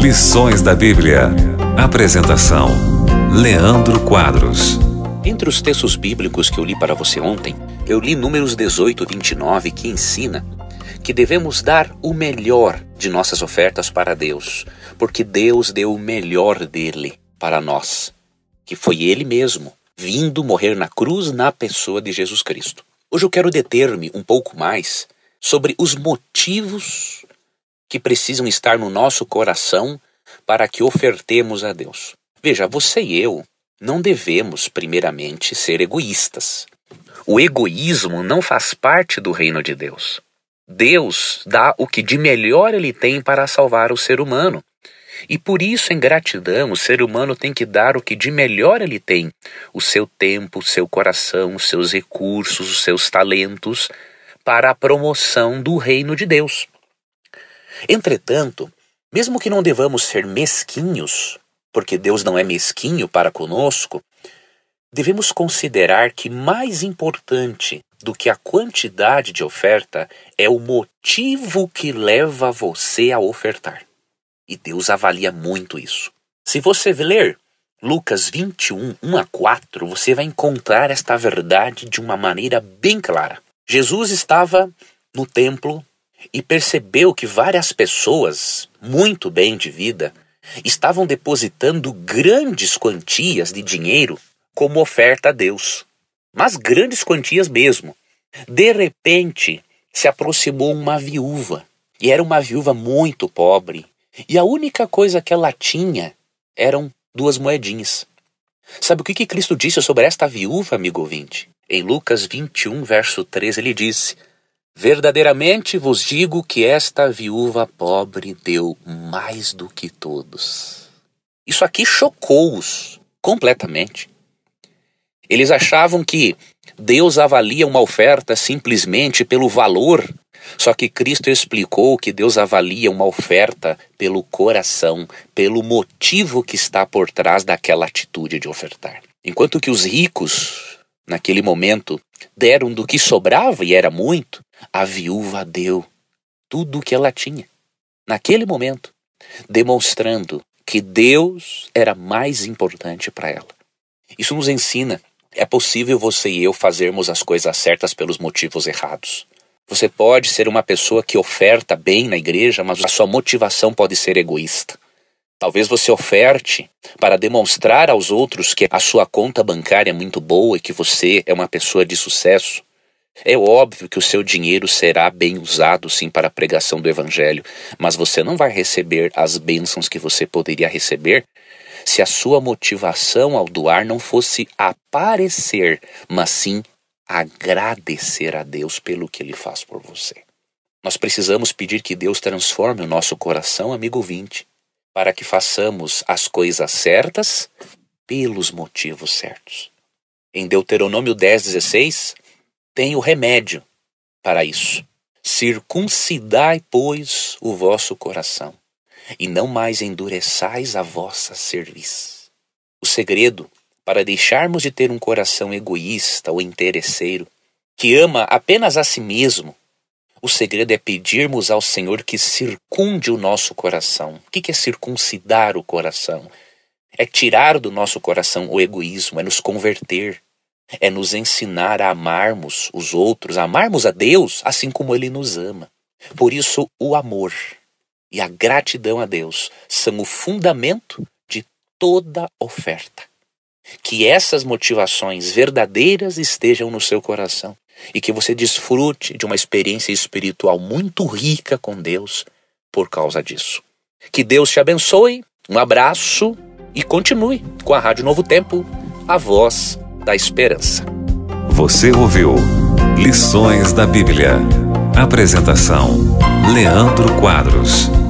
Lições da Bíblia. Apresentação: Leandro Quadros. Entre os textos bíblicos que eu li para você ontem, eu li Números 18, 29, que ensina que devemos dar o melhor de nossas ofertas para Deus, porque Deus deu o melhor dele para nós, que foi Ele mesmo, vindo morrer na cruz na pessoa de Jesus Cristo. Hoje eu quero deter-me um pouco mais sobre os motivos que precisam estar no nosso coração para que ofertemos a Deus. Veja, você e eu não devemos, primeiramente, ser egoístas. O egoísmo não faz parte do reino de Deus. Deus dá o que de melhor ele tem para salvar o ser humano. E por isso, em gratidão, o ser humano tem que dar o que de melhor ele tem: o seu tempo, o seu coração, os seus recursos, os seus talentos para a promoção do reino de Deus. Entretanto, mesmo que não devamos ser mesquinhos, porque Deus não é mesquinho para conosco, devemos considerar que mais importante do que a quantidade de oferta é o motivo que leva você a ofertar. E Deus avalia muito isso. Se você ler Lucas 21, 1 a 4, você vai encontrar esta verdade de uma maneira bem clara. Jesus estava no templo e percebeu que várias pessoas, muito bem de vida, estavam depositando grandes quantias de dinheiro como oferta a Deus. Mas grandes quantias mesmo. De repente, se aproximou uma viúva, e era uma viúva muito pobre, e a única coisa que ela tinha eram duas moedinhas. Sabe o que, que Cristo disse sobre esta viúva, amigo ouvinte? Em Lucas 21, verso 13, ele disse: Verdadeiramente vos digo que esta viúva pobre deu mais do que todos. Isso aqui chocou-os completamente. Eles achavam que Deus avalia uma oferta simplesmente pelo valor só que Cristo explicou que Deus avalia uma oferta pelo coração, pelo motivo que está por trás daquela atitude de ofertar. Enquanto que os ricos, naquele momento, deram do que sobrava e era muito, a viúva deu tudo o que ela tinha, naquele momento, demonstrando que Deus era mais importante para ela. Isso nos ensina. É possível você e eu fazermos as coisas certas pelos motivos errados. Você pode ser uma pessoa que oferta bem na igreja, mas a sua motivação pode ser egoísta. Talvez você oferte para demonstrar aos outros que a sua conta bancária é muito boa e que você é uma pessoa de sucesso. É óbvio que o seu dinheiro será bem usado sim para a pregação do evangelho, mas você não vai receber as bênçãos que você poderia receber se a sua motivação ao doar não fosse aparecer, mas sim agradecer a Deus pelo que ele faz por você. Nós precisamos pedir que Deus transforme o nosso coração, amigo vinte, para que façamos as coisas certas pelos motivos certos. Em Deuteronômio 10,16, tem o remédio para isso. Circuncidai, pois, o vosso coração, e não mais endureçais a vossa cerviz. O segredo para deixarmos de ter um coração egoísta ou interesseiro, que ama apenas a si mesmo, o segredo é pedirmos ao Senhor que circunde o nosso coração. O que é circuncidar o coração? É tirar do nosso coração o egoísmo, é nos converter, é nos ensinar a amarmos os outros, a amarmos a Deus assim como Ele nos ama. Por isso, o amor e a gratidão a Deus são o fundamento de toda oferta que essas motivações verdadeiras estejam no seu coração e que você desfrute de uma experiência espiritual muito rica com Deus por causa disso. Que Deus te abençoe, um abraço e continue com a Rádio Novo Tempo, a voz da esperança. Você ouviu Lições da Bíblia. Apresentação: Leandro Quadros.